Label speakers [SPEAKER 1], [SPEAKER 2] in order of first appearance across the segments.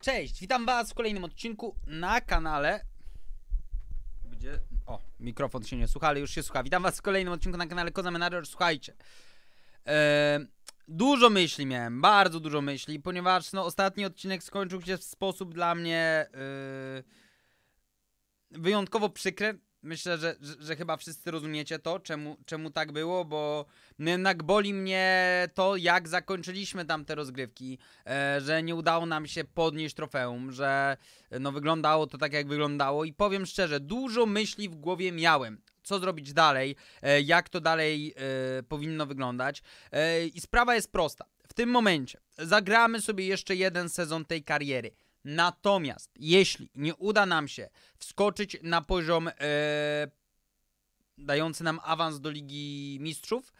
[SPEAKER 1] Cześć, witam Was w kolejnym odcinku na kanale. Gdzie? O, mikrofon się nie słucha, ale już się słucha. Witam Was w kolejnym odcinku na kanale Koza Menadżer. Słuchajcie, dużo myśli miałem, bardzo dużo myśli, ponieważ no, ostatni odcinek skończył się w sposób dla mnie y, wyjątkowo przykry myślę, że, że, że, chyba wszyscy rozumiecie to, czemu, czemu tak było, bo no jednak boli mnie to, jak zakończyliśmy tamte rozgrywki, e, że nie udało nam się podnieść trofeum, że no wyglądało to tak, jak wyglądało i powiem szczerze, dużo myśli w głowie miałem. Co zrobić dalej, e, jak to dalej e, powinno wyglądać. I sprawa jest prosta. W tym momencie zagramy sobie jeszcze jeden sezon tej kariery. Natomiast jeśli nie uda nam się wskoczyć na poziom e, dający nam awans do Ligi Mistrzów,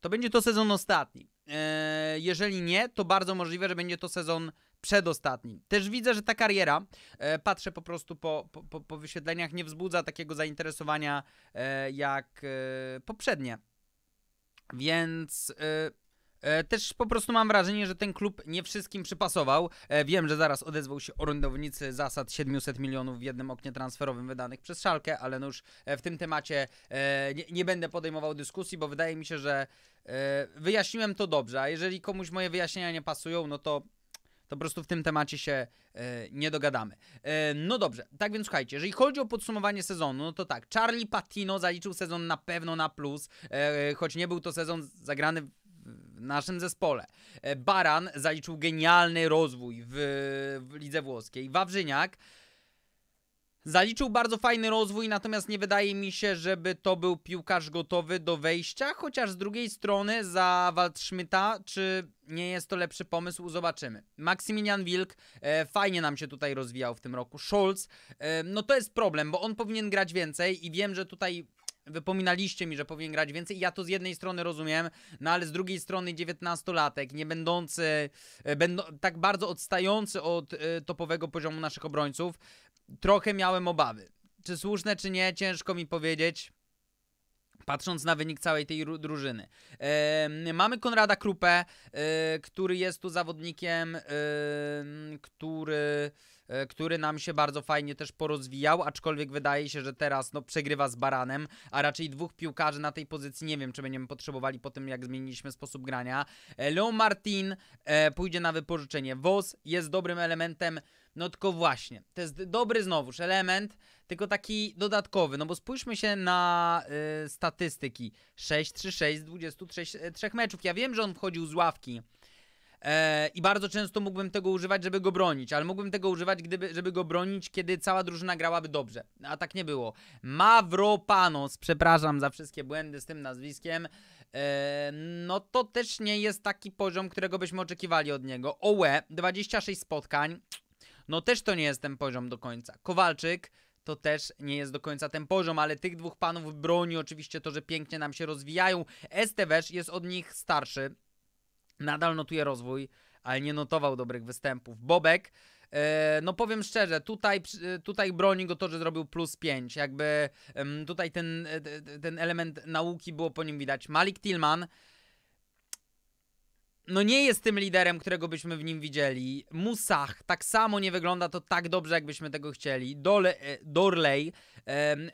[SPEAKER 1] to będzie to sezon ostatni. E, jeżeli nie, to bardzo możliwe, że będzie to sezon przedostatni. Też widzę, że ta kariera, e, patrzę po prostu po, po, po, nie wzbudza takiego zainteresowania jak poprzednie. Więc E, też po prostu mam wrażenie, że ten klub nie wszystkim przypasował. E, wiem, że zaraz odezwał się orędownicy zasad 700 milionów w jednym oknie transferowym wydanych przez Szalkę, ale no już e, w tym temacie nie, będę podejmował dyskusji, bo wydaje mi się, że wyjaśniłem to dobrze, a jeżeli komuś moje wyjaśnienia nie pasują, no to to po prostu w tym temacie się nie dogadamy. no dobrze, tak więc słuchajcie, jeżeli chodzi o podsumowanie sezonu, no to tak, Charlie Patino zaliczył sezon na pewno na plus, choć nie był to sezon zagrany w naszym zespole. E, Baran zaliczył genialny rozwój w, w lidze włoskiej. Wawrzyniak Zaliczył bardzo fajny rozwój, natomiast nie wydaje mi się, żeby to był piłkarz gotowy do wejścia, chociaż z drugiej strony za Waldschmidta, czy nie jest to lepszy pomysł, zobaczymy. Maksymilian Wilk e, fajnie nam się tutaj rozwijał w tym roku. Scholz, e, no to jest problem, bo on powinien grać więcej i wiem, że tutaj Wypominaliście mi, że powinien grać więcej. Ja to z jednej strony rozumiem, no ale z drugiej strony 19-latek, nie będący, e, będą, tak bardzo odstający od e, topowego poziomu naszych obrońców, trochę miałem obawy. Czy słuszne, czy nie, ciężko mi powiedzieć patrząc na wynik całej tej drużyny. Yy, mamy Konrada Krupę, yy, który jest tu zawodnikiem, yy, który E, który nam się bardzo fajnie też porozwijał, aczkolwiek wydaje się, że teraz no, przegrywa z Baranem, a raczej dwóch piłkarzy na tej pozycji nie wiem, czy będziemy potrzebowali po tym, jak zmieniliśmy sposób grania. E, Leon Martin e, pójdzie na wypożyczenie. Wos jest dobrym elementem no tylko właśnie, to jest dobry znowuż element, tylko taki dodatkowy, no bo spójrzmy się na y, statystyki. 6-3-6 z 23 meczów. Ja wiem, że on wchodził z ławki, E, I bardzo często mógłbym tego używać, żeby go bronić, ale mógłbym tego używać, gdyby, żeby go bronić, kiedy cała drużyna grałaby dobrze. A tak nie było. Mavropanos, przepraszam za wszystkie błędy z tym nazwiskiem. E, no to też nie jest taki poziom, którego byśmy oczekiwali od niego. Owe, 26 spotkań. No też to nie jest ten poziom do końca. Kowalczyk to też nie jest do końca ten poziom, ale tych dwóch panów broni oczywiście to, że pięknie nam się rozwijają. Estevez jest od nich starszy, nadal notuje rozwój, ale nie notował dobrych występów. Bobek, e, no powiem szczerze, tutaj, tutaj broni go to, że zrobił plus 5. Jakby tutaj ten, e, ten element nauki było po nim widać. Malik Tillman no nie jest tym liderem, którego byśmy w nim widzieli. Musach tak samo nie wygląda to tak dobrze, jakbyśmy tego chcieli. Dole, e, Dorley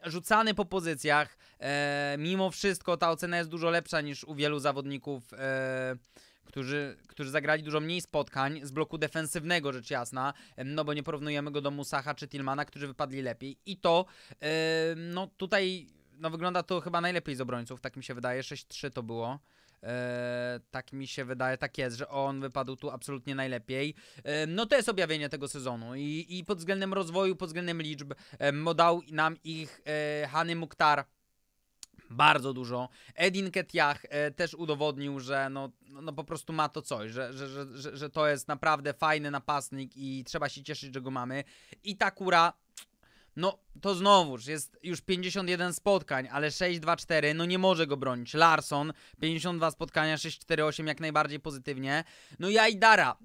[SPEAKER 1] rzucany po pozycjach. mimo wszystko ta ocena jest dużo lepsza niż u wielu zawodników którzy, którzy zagrali dużo mniej spotkań z bloku defensywnego, rzecz jasna, no bo nie porównujemy go do Musacha czy Tillmana, którzy wypadli lepiej. I to, yy, no tutaj, no wygląda to chyba najlepiej z obrońców, tak mi się wydaje. 6-3 to było. E, tak mi się wydaje, tak jest, że on wypadł tu absolutnie najlepiej. no to jest objawienie tego sezonu i, i pod względem rozwoju, pod względem liczb, modał nam ich e, Hany Mukhtar bardzo dużo. Edin Ketiach e, też udowodnił, że no, no, no po prostu ma to coś, że, że, że, że to jest naprawdę fajny napastnik i trzeba się cieszyć, że go mamy. I Takura no, to znowuż, jest już 51 spotkań, ale 6-2-4, no nie może go bronić. Larson, 52 spotkania, 6-4-8, jak najbardziej pozytywnie. No i Aidara,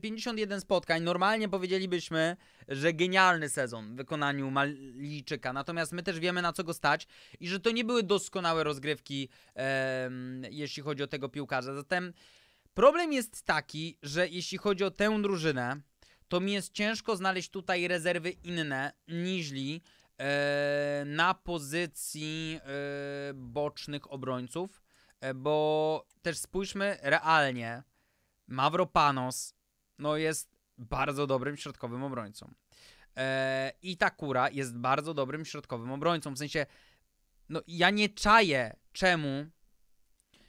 [SPEAKER 1] 51 e, spotkań, normalnie powiedzielibyśmy, że genialny sezon w wykonaniu Malijczyka, natomiast my też wiemy na co go stać i że to nie były doskonałe rozgrywki, e, jeśli chodzi o tego piłkarza. Zatem problem jest taki, że jeśli chodzi o tę drużynę, to mi jest ciężko znaleźć tutaj rezerwy inne niżli e, na pozycji e, bocznych obrońców, e, bo też spójrzmy realnie, Mavropanos no jest bardzo dobrym środkowym obrońcą. E, I Takura jest bardzo dobrym środkowym obrońcą, w sensie no ja nie czaję czemu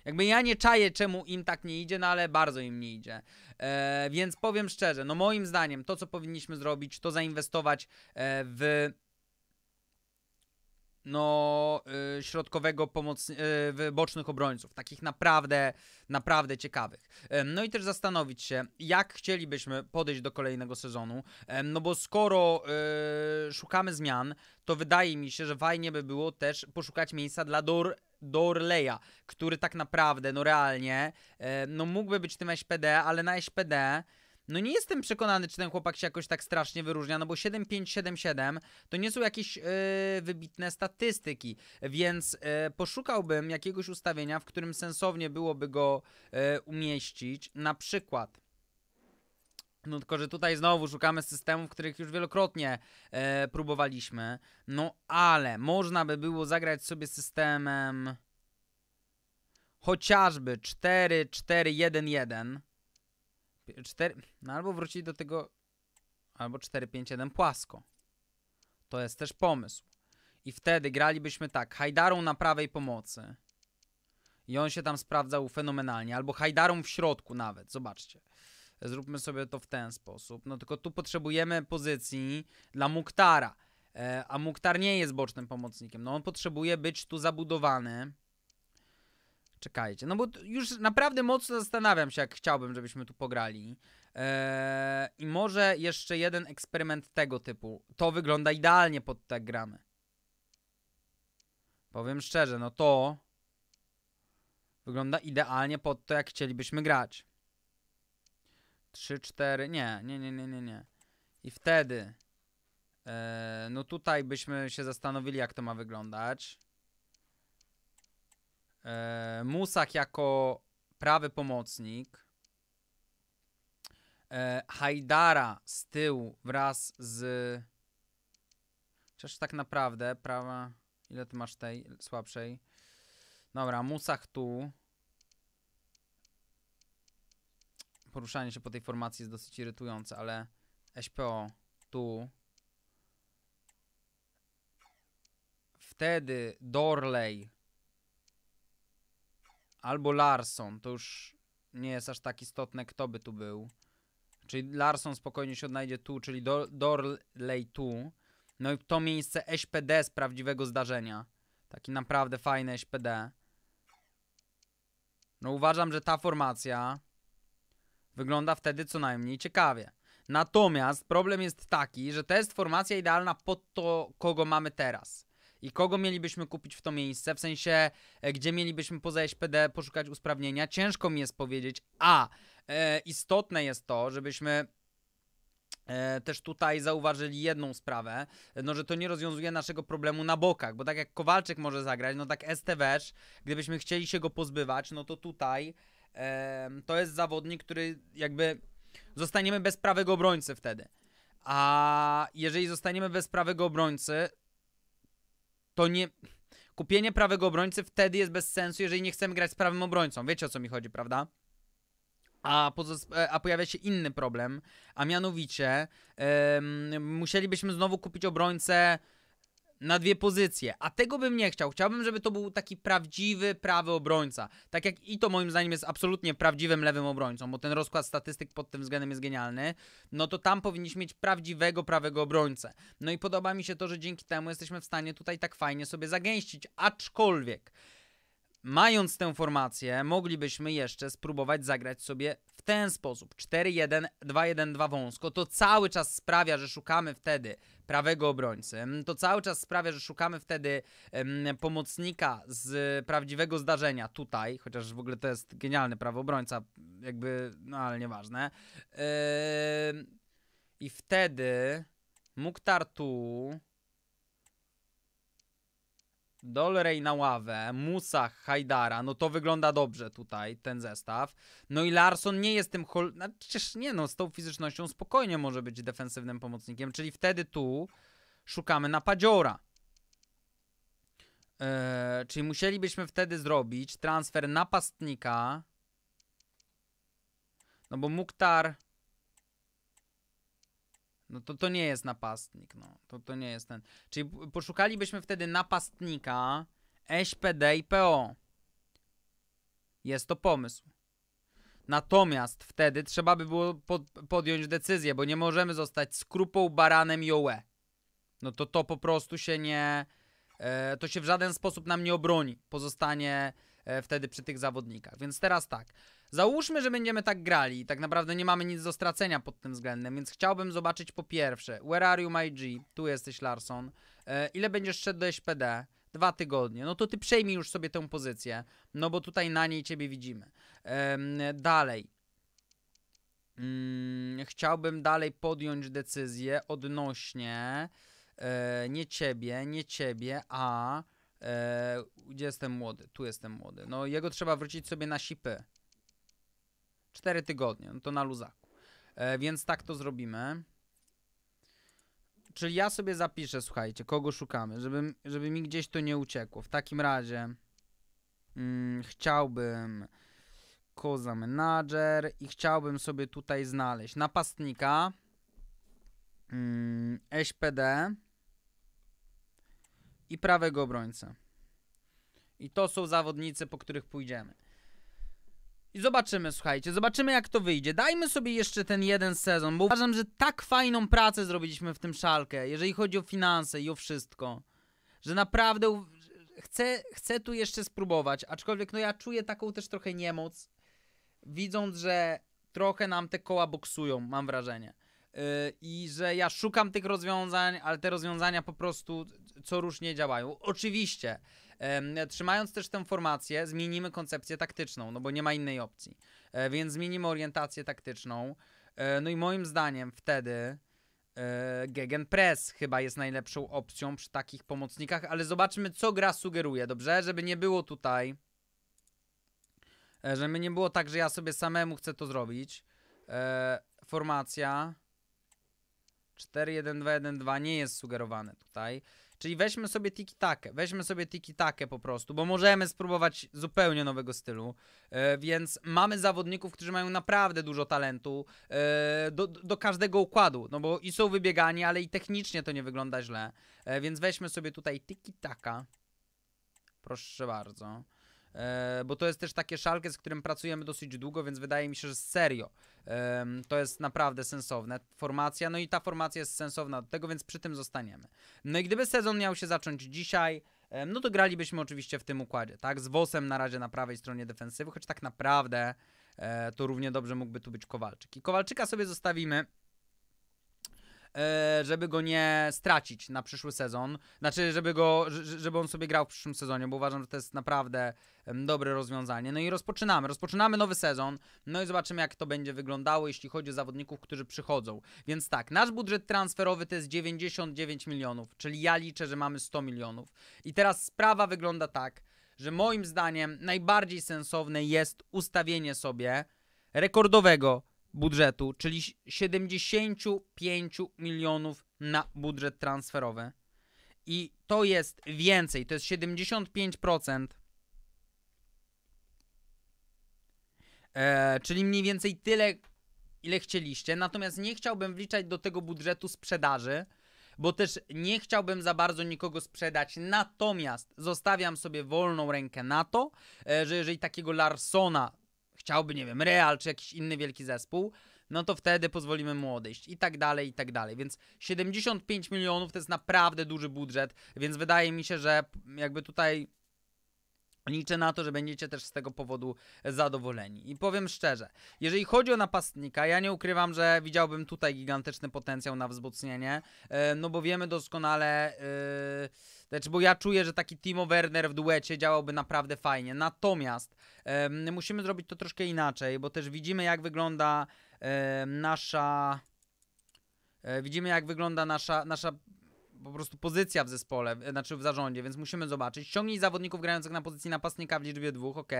[SPEAKER 1] jakby ja nie czaję, czemu im tak nie idzie, no ale bardzo im nie idzie. E, więc powiem szczerze, no moim zdaniem to, co powinniśmy zrobić, to zainwestować e, w no, y, środkowego pomoc, y, bocznych obrońców, takich naprawdę, naprawdę ciekawych. No i też zastanowić się, jak chcielibyśmy podejść do kolejnego sezonu, no bo skoro y, szukamy zmian, to wydaje mi się, że fajnie by było też poszukać miejsca dla Dor Dorleja, który tak naprawdę, no realnie, e, no mógłby być tym SPD, ale na SPD no nie jestem przekonany, czy ten chłopak się jakoś tak strasznie wyróżnia, no bo 7-5-7-7 to nie są jakieś yy, wybitne statystyki, więc yy, poszukałbym jakiegoś ustawienia, w którym sensownie byłoby go yy, umieścić, na przykład... No tylko, że tutaj znowu szukamy systemów, których już wielokrotnie e, próbowaliśmy. No ale można by było zagrać sobie systemem chociażby 4-4-1-1. 4, no albo wrócić do tego, albo 4-5-1 płasko. To jest też pomysł. I wtedy gralibyśmy tak, Hajdarą na prawej pomocy. I on się tam sprawdzał fenomenalnie. Albo Hajdarą w środku nawet, zobaczcie. Zróbmy sobie to w ten sposób. No tylko tu potrzebujemy pozycji dla Muktara. E, a Muktar nie jest bocznym pomocnikiem. No on potrzebuje być tu zabudowany. Czekajcie, no bo już naprawdę mocno zastanawiam się, jak chciałbym, żebyśmy tu pograli. Eee, I może jeszcze jeden eksperyment tego typu. To wygląda idealnie pod te gramy. Powiem szczerze, no to wygląda idealnie pod to, jak chcielibyśmy grać. 3, 4, nie, nie, nie, nie, nie, nie. I wtedy, eee, no tutaj byśmy się zastanowili, jak to ma wyglądać. E, Musak jako prawy pomocnik. E, Hajdara z tyłu wraz z... Chociaż tak naprawdę prawa... Ile ty masz tej słabszej? Dobra, Musak tu. Poruszanie się po tej formacji jest dosyć irytujące, ale SPO tu. Wtedy Dorley Albo Larson, to już nie jest aż tak istotne, kto by tu był. Czyli Larson spokojnie się odnajdzie tu, czyli Do Dorley tu. No i to miejsce SPD z prawdziwego zdarzenia. Taki naprawdę fajny SPD. No uważam, że ta formacja wygląda wtedy co najmniej ciekawie. Natomiast problem jest taki, że to jest formacja idealna pod to, kogo mamy teraz. I kogo mielibyśmy kupić w to miejsce? W sensie, e, gdzie mielibyśmy poza SPD poszukać usprawnienia? Ciężko mi jest powiedzieć. A, e, istotne jest to, żebyśmy e, też tutaj zauważyli jedną sprawę, no że to nie rozwiązuje naszego problemu na bokach, bo tak jak Kowalczyk może zagrać, no tak Estevesz, gdybyśmy chcieli się go pozbywać, no to tutaj e, to jest zawodnik, który jakby zostaniemy bez prawego obrońcy wtedy. A jeżeli zostaniemy bez prawego obrońcy, to nie... Kupienie prawego obrońcy wtedy jest bez sensu, jeżeli nie chcemy grać z prawym obrońcą. Wiecie o co mi chodzi, prawda? A, e, a, pojawia się inny problem, a mianowicie yy, musielibyśmy znowu kupić obrońcę na dwie pozycje, a tego bym nie chciał. Chciałbym, żeby to był taki prawdziwy prawy obrońca. Tak jak i to moim zdaniem jest absolutnie prawdziwym lewym obrońcą, bo ten rozkład statystyk pod tym względem jest genialny. No to tam powinniśmy mieć prawdziwego prawego obrońcę. No i podoba mi się to, że dzięki temu jesteśmy w stanie tutaj tak fajnie sobie zagęścić, aczkolwiek. Mając tę formację, moglibyśmy jeszcze spróbować zagrać sobie w ten sposób. 4-1, 2-1-2 wąsko. To cały czas sprawia, że szukamy wtedy prawego obrońcy. To cały czas sprawia, że szukamy wtedy um, pomocnika z prawdziwego zdarzenia tutaj, chociaż w ogóle to jest genialny obrońca, jakby, no ale nieważne. Yy, I wtedy Mukhtar tu Dolrej na ławę, Musa, Hajdara, no to wygląda dobrze tutaj, ten zestaw. No i Larson nie jest tym hol... No, przecież nie no, z tą fizycznością spokojnie może być defensywnym pomocnikiem, czyli wtedy tu szukamy napadziora. Eee, czyli musielibyśmy wtedy zrobić transfer napastnika, no bo Muktar... No to, to nie jest napastnik, no. To, to nie jest ten. Czyli poszukalibyśmy wtedy napastnika, SPD i PO. Jest to pomysł. Natomiast wtedy trzeba by było pod, podjąć decyzję, bo nie możemy zostać skrupą, baranem i No to to po prostu się nie... E, to się w żaden sposób nam nie obroni. Pozostanie E, wtedy przy tych zawodnikach. Więc teraz tak. Załóżmy, że będziemy tak grali i tak naprawdę nie mamy nic do stracenia pod tym względem, więc chciałbym zobaczyć po pierwsze, where are you my G? Tu jesteś Larson. E, ile będziesz szedł do SPD? Dwa tygodnie. No to ty przejmij już sobie tę pozycję, no bo tutaj na niej ciebie widzimy. dalej. Mm, chciałbym dalej podjąć decyzję odnośnie e, nie ciebie, nie ciebie, a E, gdzie jestem młody? Tu jestem młody. No jego trzeba wrócić sobie na sipy. Cztery tygodnie, no to na luzaku. E, więc tak to zrobimy. Czyli ja sobie zapiszę, słuchajcie, kogo szukamy, żeby, żeby mi gdzieś to nie uciekło. W takim razie mm, chciałbym koza menadżer i chciałbym sobie tutaj znaleźć napastnika, mm, SPD, i prawego obrońca. I to są zawodnicy, po których pójdziemy. I zobaczymy, słuchajcie, zobaczymy jak to wyjdzie. Dajmy sobie jeszcze ten jeden sezon, bo uważam, że tak fajną pracę zrobiliśmy w tym szalkę, jeżeli chodzi o finanse i o wszystko, że naprawdę chcę, chcę tu jeszcze spróbować, aczkolwiek no ja czuję taką też trochę niemoc, widząc, że trochę nam te koła boksują, mam wrażenie. Y, i że ja szukam tych rozwiązań, ale te rozwiązania po prostu co różnie działają. Oczywiście, trzymając też tę formację, zmienimy koncepcję taktyczną, no bo nie ma innej opcji. E, więc zmienimy orientację taktyczną. E, no i moim zdaniem wtedy e, Gegenpress chyba jest najlepszą opcją przy takich pomocnikach, ale zobaczmy, co gra sugeruje, dobrze? Żeby nie było tutaj, żeby nie było tak, że ja sobie samemu chcę to zrobić. Formacja. 4-1-2-1-2 nie jest sugerowane tutaj. Czyli weźmy sobie tiki-takę, weźmy sobie tiki-takę po prostu, bo możemy spróbować zupełnie nowego stylu, e, więc mamy zawodników, którzy mają naprawdę dużo talentu e, do, do, każdego układu, no bo i są wybiegani, ale i technicznie to nie wygląda źle, e, więc weźmy sobie tutaj tiki-taka, proszę bardzo. E, bo to jest też takie szalkę, z którym pracujemy dosyć długo, więc wydaje mi się, że serio e, to jest naprawdę sensowne. Formacja, no i ta formacja jest sensowna do tego, więc przy tym zostaniemy. No i gdyby sezon miał się zacząć dzisiaj, e, no to gralibyśmy oczywiście w tym układzie, tak? Z Wosem na razie na prawej stronie defensywy, choć tak naprawdę e, to równie dobrze mógłby tu być Kowalczyk. I Kowalczyka sobie zostawimy. E, żeby go nie stracić na przyszły sezon. Znaczy, żeby go, żeby on sobie grał w przyszłym sezonie, bo uważam, że to jest naprawdę dobre rozwiązanie. No i rozpoczynamy. Rozpoczynamy nowy sezon, no i zobaczymy, jak to będzie wyglądało, jeśli chodzi o zawodników, którzy przychodzą. Więc tak, nasz budżet transferowy to jest 99 milionów, czyli ja liczę, że mamy 100 milionów. I teraz sprawa wygląda tak, że moim zdaniem najbardziej sensowne jest ustawienie sobie rekordowego budżetu, czyli 75 milionów na budżet transferowy. I to jest więcej, to jest 75%. E, czyli mniej więcej tyle, ile chcieliście. Natomiast nie chciałbym wliczać do tego budżetu sprzedaży, bo też nie chciałbym za bardzo nikogo sprzedać. Natomiast zostawiam sobie wolną rękę na to, e, że jeżeli takiego Larsona chciałby, nie wiem, Real czy jakiś inny wielki zespół, no to wtedy pozwolimy mu odejść i tak dalej, i tak dalej. Więc 75 milionów to jest naprawdę duży budżet, więc wydaje mi się, że jakby tutaj Liczę na to, że będziecie też z tego powodu zadowoleni. I powiem szczerze, jeżeli chodzi o napastnika, ja nie ukrywam, że widziałbym tutaj gigantyczny potencjał na wzmocnienie, e, no bo wiemy doskonale, yy, znaczy bo ja czuję, że taki Timo Werner w duecie działałby naprawdę fajnie. Natomiast yy, musimy zrobić to troszkę inaczej, bo też widzimy jak wygląda yy, nasza... E, widzimy jak wygląda nasza, nasza po prostu pozycja w zespole, znaczy w zarządzie, więc musimy zobaczyć. Ściągnij zawodników grających na pozycji napastnika w liczbie dwóch, ok.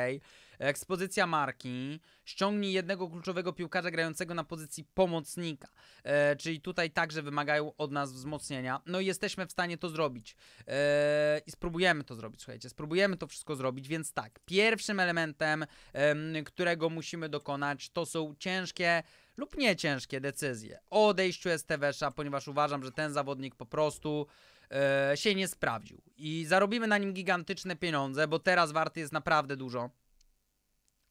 [SPEAKER 1] Ekspozycja marki. Ściągnij jednego kluczowego piłkarza grającego na pozycji pomocnika. E, czyli tutaj także wymagają od nas wzmocnienia. No i jesteśmy w stanie to zrobić. E, I spróbujemy to zrobić, słuchajcie. Spróbujemy to wszystko zrobić, więc tak. Pierwszym elementem, którego musimy dokonać, to są ciężkie lub nieciężkie decyzje o odejściu Estevesza, ponieważ uważam, że ten zawodnik po prostu e, się nie sprawdził. I zarobimy na nim gigantyczne pieniądze, bo teraz warty jest naprawdę dużo.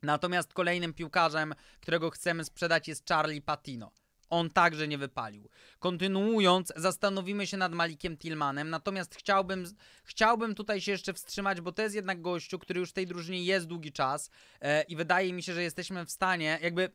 [SPEAKER 1] Natomiast kolejnym piłkarzem, którego chcemy sprzedać jest Charlie Patino. On także nie wypalił. Kontynuując, zastanowimy się nad Malikiem Tillmanem, natomiast chciałbym, chciałbym tutaj się jeszcze wstrzymać, bo to jest jednak gościu, który już w tej drużynie jest długi czas e, i wydaje mi się, że jesteśmy w stanie, jakby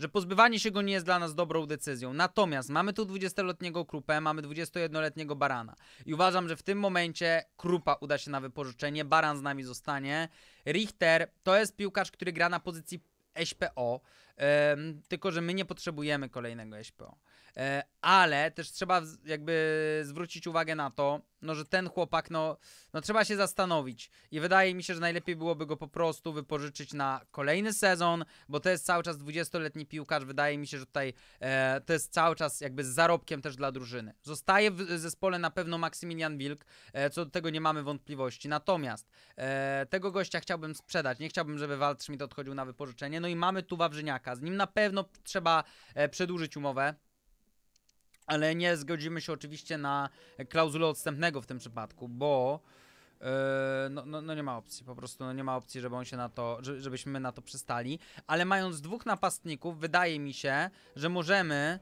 [SPEAKER 1] że pozbywanie się go nie jest dla nas dobrą decyzją. Natomiast mamy tu 20-letniego Krupę, mamy 21-letniego Barana i uważam, że w tym momencie Krupa uda się na wypożyczenie, Baran z nami zostanie. Richter to jest piłkarz, który gra na pozycji SPO, um, tylko że my nie potrzebujemy kolejnego SPO. E, ale też trzeba jakby zwrócić uwagę na to, no, że ten chłopak, no, no trzeba się zastanowić. I wydaje mi się, że najlepiej byłoby go po prostu wypożyczyć na kolejny sezon, bo to jest cały czas 20-letni piłkarz. Wydaje mi się, że tutaj e, to jest cały czas jakby z zarobkiem też dla drużyny. Zostaje w zespole na pewno Maksymilian Wilk, e, co do tego nie mamy wątpliwości. Natomiast e, tego gościa chciałbym sprzedać. Nie chciałbym, żeby Waldschmidt odchodził na wypożyczenie. No i mamy tu Wawrzyniaka. Z nim na pewno trzeba e, przedłużyć umowę. Ale nie zgodzimy się oczywiście na klauzulę odstępnego w tym przypadku, bo e, no, no, no, nie ma opcji, po prostu no nie ma opcji, żeby on się na to, żebyśmy na to przystali. Ale mając dwóch napastników, wydaje mi się, że możemy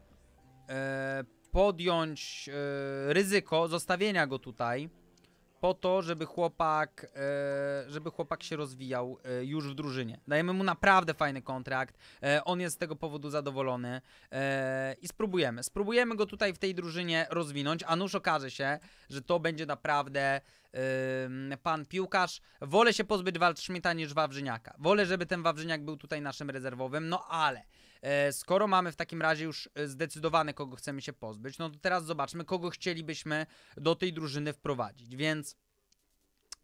[SPEAKER 1] e, podjąć e, ryzyko zostawienia go tutaj po to, żeby chłopak, e, żeby chłopak się rozwijał e, już w drużynie. Dajemy mu naprawdę fajny kontrakt, e, on jest z tego powodu zadowolony i spróbujemy. Spróbujemy go tutaj w tej drużynie rozwinąć, a nuż okaże się, że to będzie naprawdę pan piłkarz. Wolę się pozbyć Waldszmita niż Wawrzyniaka. Wolę, żeby ten Wawrzyniak był tutaj naszym rezerwowym, no ale E, skoro mamy w takim razie już e, zdecydowane, kogo chcemy się pozbyć, no to teraz zobaczmy, kogo chcielibyśmy do tej drużyny wprowadzić. Więc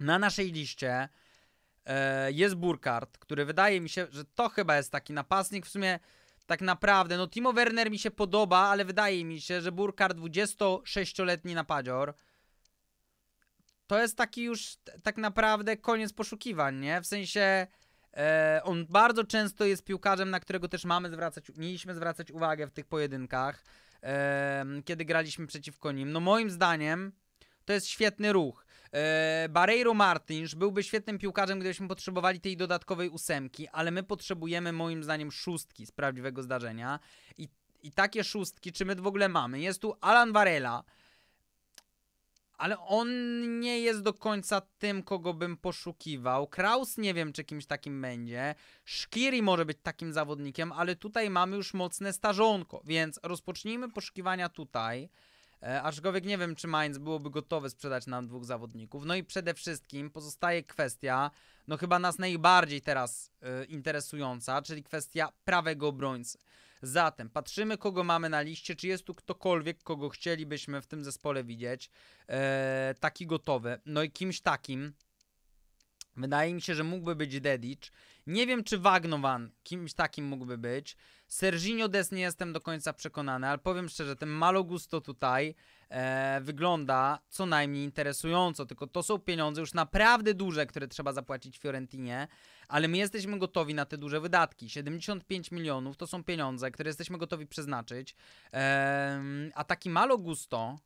[SPEAKER 1] na naszej liście e, jest Burkard, który wydaje mi się, że to chyba jest taki napastnik w sumie tak naprawdę. No Timo Werner mi się podoba, ale wydaje mi się, że Burkard 26-letni napadzior to jest taki już tak naprawdę koniec poszukiwań, nie? W sensie E, on bardzo często jest piłkarzem, na którego też mamy zwracać, mieliśmy zwracać uwagę w tych pojedynkach, kiedy graliśmy przeciwko nim. No moim zdaniem to jest świetny ruch. E, Barreiro Martins byłby świetnym piłkarzem, gdybyśmy potrzebowali tej dodatkowej ósemki, ale my potrzebujemy moim zdaniem szóstki z prawdziwego zdarzenia. I, i takie szóstki, czy my w ogóle mamy? Jest tu Alan Varela, ale on nie jest do końca tym, kogo bym poszukiwał. Kraus nie wiem, czy kimś takim będzie. Szkiri może być takim zawodnikiem, ale tutaj mamy już mocne starzonko, więc rozpocznijmy poszukiwania tutaj. E, aczkolwiek nie wiem, czy Mainz byłoby gotowe sprzedać nam dwóch zawodników. No i przede wszystkim pozostaje kwestia, no chyba nas najbardziej teraz e, interesująca, czyli kwestia prawego obrońcy. Zatem patrzymy, kogo mamy na liście, czy jest tu ktokolwiek, kogo chcielibyśmy w tym zespole widzieć, eee, taki gotowy. No i kimś takim, wydaje mi się, że mógłby być Dedic. Nie wiem, czy Wagnowan kimś takim mógłby być. Serginio Des nie jestem do końca przekonany, ale powiem szczerze, ten Malogusto tutaj e, wygląda co najmniej interesująco, tylko to są pieniądze już naprawdę duże, które trzeba zapłacić Fiorentinie ale my jesteśmy gotowi na te duże wydatki. 75 milionów to są pieniądze, które jesteśmy gotowi przeznaczyć, ehm, a taki malo gusto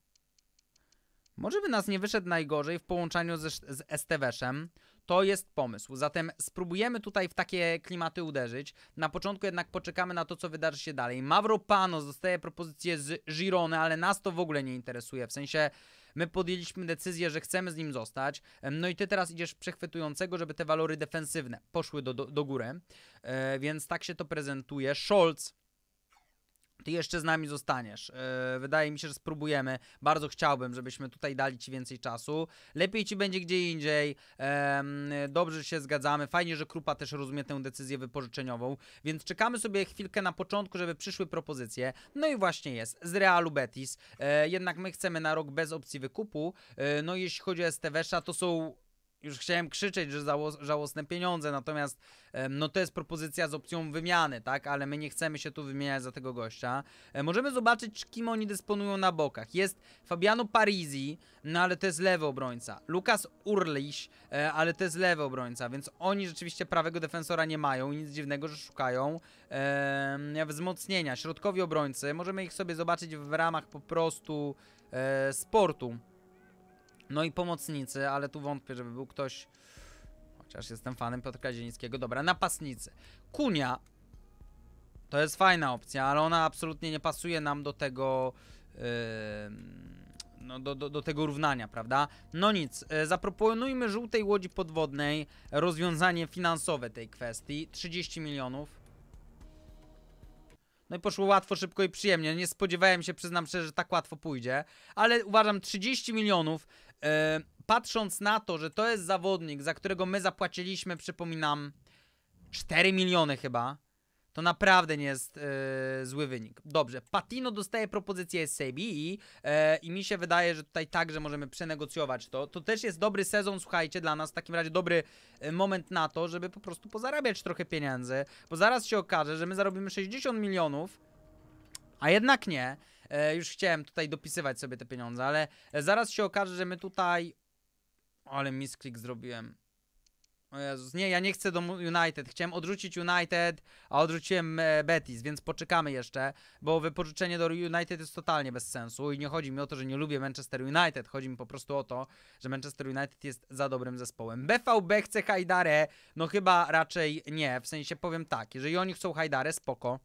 [SPEAKER 1] może by nas nie wyszedł najgorzej w połączeniu ze, z STW-szem. To jest pomysł. Zatem spróbujemy tutaj w takie klimaty uderzyć. Na początku jednak poczekamy na to, co wydarzy się dalej. Mavro Panos dostaje propozycję z Girony, ale nas to w ogóle nie interesuje. W sensie My podjęliśmy decyzję, że chcemy z nim zostać. No i ty teraz idziesz przechwytującego, żeby te walory defensywne poszły do, do, do góry. E, więc tak się to prezentuje. Scholz ty jeszcze z nami zostaniesz. E, wydaje mi się, że spróbujemy. Bardzo chciałbym, żebyśmy tutaj dali Ci więcej czasu. Lepiej Ci będzie gdzie indziej. dobrze się zgadzamy. Fajnie, że Krupa też rozumie tę decyzję wypożyczeniową. Więc czekamy sobie chwilkę na początku, żeby przyszły propozycje. No i właśnie jest. Z Realu Betis. E, jednak my chcemy na rok bez opcji wykupu. E, no jeśli chodzi o Estevesza, to są już chciałem krzyczeć, że żałosne pieniądze, natomiast no to jest propozycja z opcją wymiany, tak? Ale my nie chcemy się tu wymieniać za tego gościa. E, możemy zobaczyć, kim oni dysponują na bokach. Jest Fabiano Parisi, no ale to jest lewy obrońca. Lukas Urliś, e, ale to jest lewy obrońca, więc oni rzeczywiście prawego defensora nie mają i nic dziwnego, że szukają eee, wzmocnienia. Środkowi obrońcy, możemy ich sobie zobaczyć w ramach po prostu e, sportu. No i pomocnicy, ale tu wątpię, żeby był ktoś... Chociaż jestem fanem Piotra Zielińskiego. Dobra, napastnicy. Kunia. To jest fajna opcja, ale ona absolutnie nie pasuje nam do tego... Yy, no, do, do, do tego równania, prawda? No nic, e, zaproponujmy żółtej łodzi podwodnej rozwiązanie finansowe tej kwestii. 30 milionów. No i poszło łatwo, szybko i przyjemnie. Nie spodziewałem się, przyznam szczerze, że tak łatwo pójdzie. Ale uważam, 30 milionów E, patrząc na to, że to jest zawodnik, za którego my zapłaciliśmy, przypominam, 4 miliony chyba, to naprawdę nie jest e, zły wynik. Dobrze, Patino dostaje propozycję z Sebi i, e, i mi się wydaje, że tutaj także możemy przenegocjować to. To też jest dobry sezon, słuchajcie, dla nas, w takim razie dobry moment na to, żeby po prostu pozarabiać trochę pieniędzy, bo zaraz się okaże, że my zarobimy 60 milionów, a jednak nie. E, już chciałem tutaj dopisywać sobie te pieniądze, ale e, zaraz się okaże, że my tutaj... Ale misklik zrobiłem. O Jezus, nie, ja nie chcę do United. Chciałem odrzucić United, a odrzuciłem e, Betis, więc poczekamy jeszcze, bo wypożyczenie do United jest totalnie bez sensu i nie chodzi mi o to, że nie lubię Manchester United, chodzi mi po prostu o to, że Manchester United jest za dobrym zespołem. BVB chce Hajdarę, no chyba raczej nie, w sensie powiem tak, jeżeli oni chcą Hajdarę, spoko,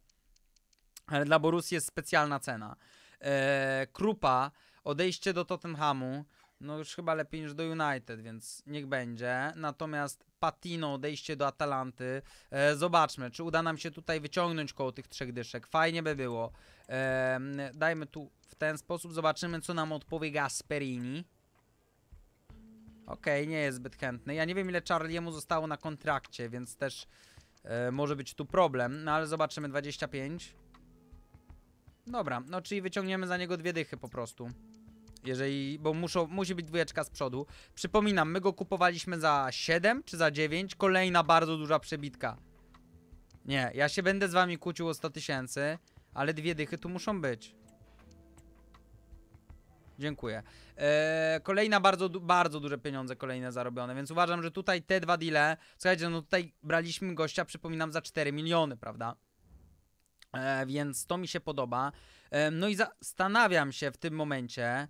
[SPEAKER 1] ale dla Borussii jest specjalna cena. E, Krupa, odejście do Tottenhamu, no już chyba lepiej niż do United, więc niech będzie. Natomiast Patino, odejście do Atalanty. E, zobaczmy, czy uda nam się tutaj wyciągnąć koło tych trzech dyszek. Fajnie by było. E, dajmy tu w ten sposób, zobaczymy, co nam odpowie Gasperini. Okej, okay, nie jest zbyt chętny. Ja nie wiem, ile Charliemu zostało na kontrakcie, więc też e, może być tu problem. No ale zobaczymy, 25. Dobra, no czyli wyciągniemy za niego dwie dychy po prostu. Jeżeli, bo muszą, musi być dwójeczka z przodu. Przypominam, my go kupowaliśmy za 7 czy za 9. Kolejna bardzo duża przebitka. Nie, ja się będę z wami kłócił o 100 tysięcy, ale dwie dychy tu muszą być. Dziękuję. Eee, kolejna bardzo, bardzo duże pieniądze kolejne zarobione, więc uważam, że tutaj te dwa deale, słuchajcie, no tutaj braliśmy gościa, przypominam, za 4 miliony, prawda? E, więc to mi się podoba. E, no i zastanawiam się w tym momencie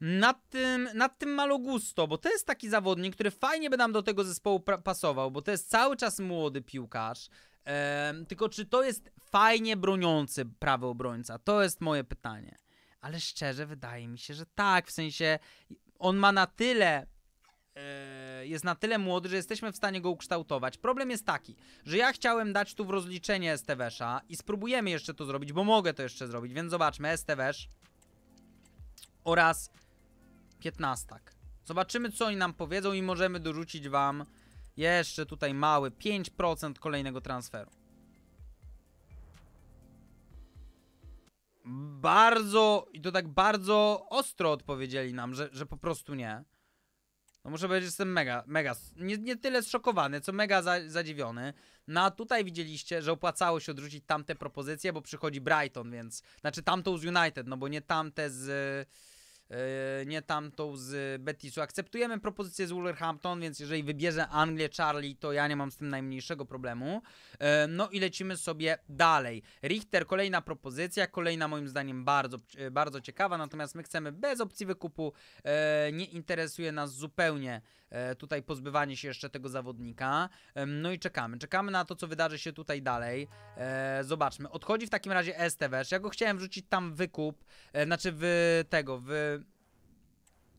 [SPEAKER 1] nad tym, nad tym Malogusto, bo to jest taki zawodnik, który fajnie by nam do tego zespołu pasował, bo to jest cały czas młody piłkarz. E, tylko czy to jest fajnie broniący prawy obrońca? To jest moje pytanie. Ale szczerze wydaje mi się, że tak. W sensie on ma na tyle E, jest na tyle młody, że jesteśmy w stanie go ukształtować. Problem jest taki, że ja chciałem dać tu w rozliczenie Estevesza i spróbujemy jeszcze to zrobić, bo mogę to jeszcze zrobić, więc zobaczmy Estevesz oraz piętnastak. Zobaczymy, co oni nam powiedzą i możemy dorzucić wam jeszcze tutaj mały 5% kolejnego transferu. Bardzo, i to tak bardzo ostro odpowiedzieli nam, że, że po prostu nie. No muszę powiedzieć, że jestem mega, mega, nie, nie tyle zszokowany, co mega za, zadziwiony. No a tutaj widzieliście, że opłacało się odrzucić tamte propozycje, bo przychodzi Brighton, więc... Znaczy tamtą z United, no bo nie tamte z... E, nie tamtą z Betisu. Akceptujemy propozycję z Wolverhampton, więc jeżeli wybierze Anglię Charlie, to ja nie mam z tym najmniejszego problemu. E, no i lecimy sobie dalej. Richter, kolejna propozycja, kolejna moim zdaniem bardzo, e, bardzo ciekawa, natomiast my chcemy bez opcji wykupu, nie interesuje nas zupełnie tutaj pozbywanie się jeszcze tego zawodnika. No i czekamy, czekamy na to, co wydarzy się tutaj dalej. Zobaczmy, odchodzi w takim razie Estevez, ja go chciałem wrzucić tam wykup, znaczy w tego, w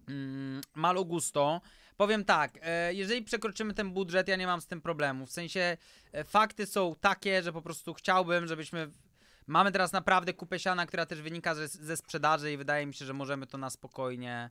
[SPEAKER 1] Mm, malo gusto. Powiem tak, e, jeżeli przekroczymy ten budżet, ja nie mam z tym problemu. W sensie e, fakty są takie, że po prostu chciałbym, żebyśmy. Mamy teraz naprawdę kupę siana, która też wynika ze sprzedaży i wydaje mi się, że możemy to na spokojnie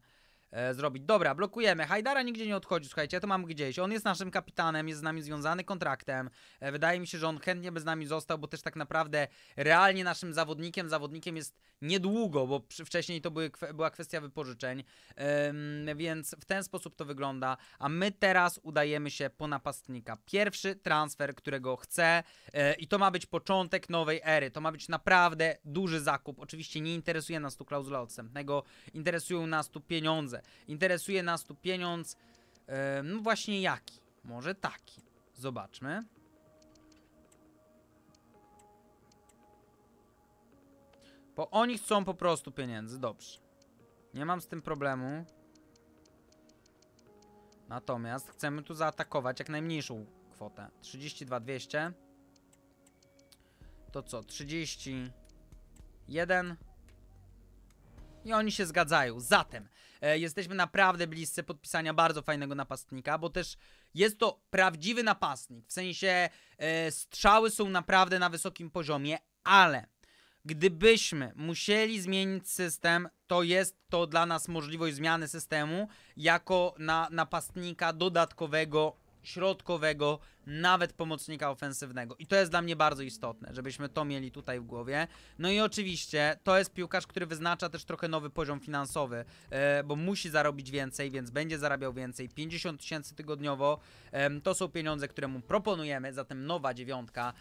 [SPEAKER 1] e, zrobić. Dobra, blokujemy. Hajdara nigdzie nie odchodzi, słuchajcie, ja to mam gdzieś. On jest naszym kapitanem, jest z nami związany kontraktem. E, wydaje mi się, że on chętnie by z nami został, bo też tak naprawdę realnie naszym zawodnikiem, zawodnikiem jest niedługo, bo przy, wcześniej to były, była kwestia wypożyczeń. E, więc w ten sposób to wygląda, a my teraz udajemy się po napastnika. Pierwszy transfer, którego chcę e, i to ma być początek nowej ery. To ma być naprawdę duży zakup. Oczywiście nie interesuje nas tu klauzula odstępnego, interesują nas tu pieniądze pieniądze. Interesuje nas tu pieniądz, yy, no właśnie jaki? Może taki. Zobaczmy. Bo oni chcą po prostu pieniędzy, dobrze. Nie mam z tym problemu. Natomiast chcemy tu zaatakować jak najmniejszą kwotę. 32 200. To co? 31. I oni się zgadzają. Zatem E, jesteśmy naprawdę bliscy podpisania bardzo fajnego napastnika, bo też jest to prawdziwy napastnik. W sensie e, strzały są naprawdę na wysokim poziomie, ale gdybyśmy musieli zmienić system, to jest to dla nas możliwość zmiany systemu jako na napastnika dodatkowego środkowego, nawet pomocnika ofensywnego. I to jest dla mnie bardzo istotne, żebyśmy to mieli tutaj w głowie. No i oczywiście to jest piłkarz, który wyznacza też trochę nowy poziom finansowy, e, bo musi zarobić więcej, więc będzie zarabiał więcej. 50 tysięcy tygodniowo to są pieniądze, które mu proponujemy, zatem nowa dziewiątka.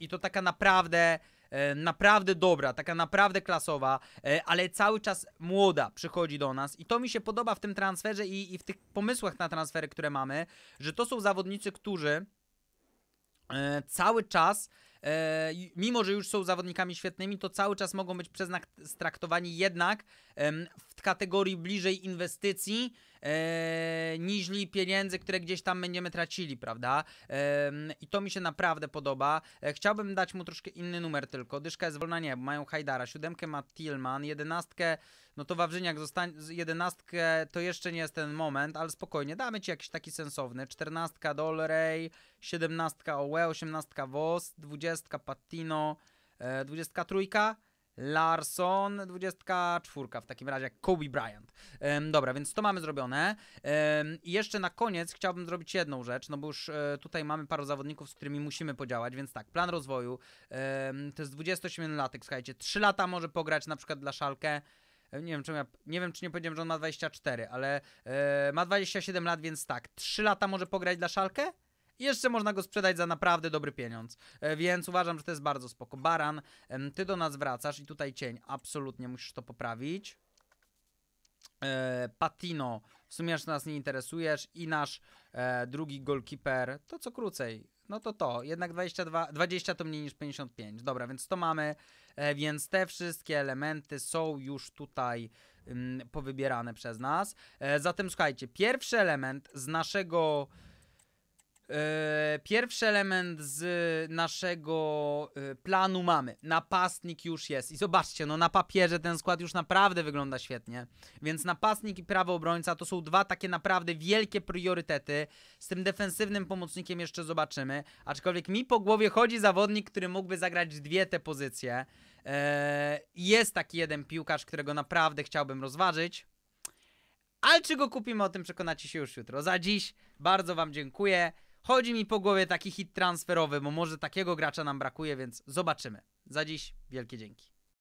[SPEAKER 1] I to taka naprawdę E, naprawdę dobra, taka naprawdę klasowa, e, ale cały czas młoda przychodzi do nas i to mi się podoba w tym transferze i, i w tych pomysłach na transfery, które mamy, że to są zawodnicy, którzy e, cały czas mimo że już są zawodnikami świetnymi, to cały czas mogą być przez nas traktowani jednak w kategorii bliżej inwestycji e, niżli pieniędzy, które gdzieś tam będziemy tracili, prawda? E, I to mi się naprawdę podoba. E, chciałbym dać mu troszkę inny numer tylko. Dyszka jest wolna, nie, bo mają Hajdara, siódemkę ma Tillman, jedenastkę, no to Wawrzyniak zostanie, jedenastkę to jeszcze nie jest ten moment, ale spokojnie, damy ci jakiś taki sensowny. Czternastka Dolray. siedemnastka Owe, osiemnastka WOS, dwudziestka Patino, e, dwudziestka trójka, Larson, 24 w takim razie, Kobe Bryant. dobra, więc to mamy zrobione. I jeszcze na koniec chciałbym zrobić jedną rzecz, no bo już e, tutaj mamy paru zawodników, z którymi musimy podziałać, więc tak, plan rozwoju. to jest 28-latek, słuchajcie, 3 lata może pograć na przykład dla Szalkę. E, nie wiem, czy ja, nie wiem, czy nie powiedziałem, że on ma 24, ale y, ma 27 lat, więc tak, 3 lata może pograć dla Szalkę? I jeszcze można go sprzedać za naprawdę dobry pieniądz. E, więc uważam, że to jest bardzo spoko. Baran, ty do nas wracasz i tutaj cień. Absolutnie musisz to poprawić. E, Patino, w sumie aż nas nie interesujesz. I nasz e, drugi goalkeeper, to co krócej, no to to, jednak 22, 20 to mniej niż 55. Dobra, więc to mamy, więc te wszystkie elementy są już tutaj powybierane przez nas. zatem słuchajcie, pierwszy element z naszego E, pierwszy element z naszego e, planu mamy. Napastnik już jest. I zobaczcie, no na papierze ten skład już naprawdę wygląda świetnie. Więc napastnik i prawy obrońca to są dwa takie naprawdę wielkie priorytety. Z tym defensywnym pomocnikiem jeszcze zobaczymy. Aczkolwiek mi po głowie chodzi zawodnik, który mógłby zagrać dwie te pozycje. E, jest taki jeden piłkarz, którego naprawdę chciałbym rozważyć. Ale czy go kupimy, o tym przekonacie się już jutro. Za dziś bardzo Wam dziękuję. Chodzi mi po głowie taki hit transferowy, bo może takiego gracza nam brakuje, więc zobaczymy. Za dziś wielkie dzięki.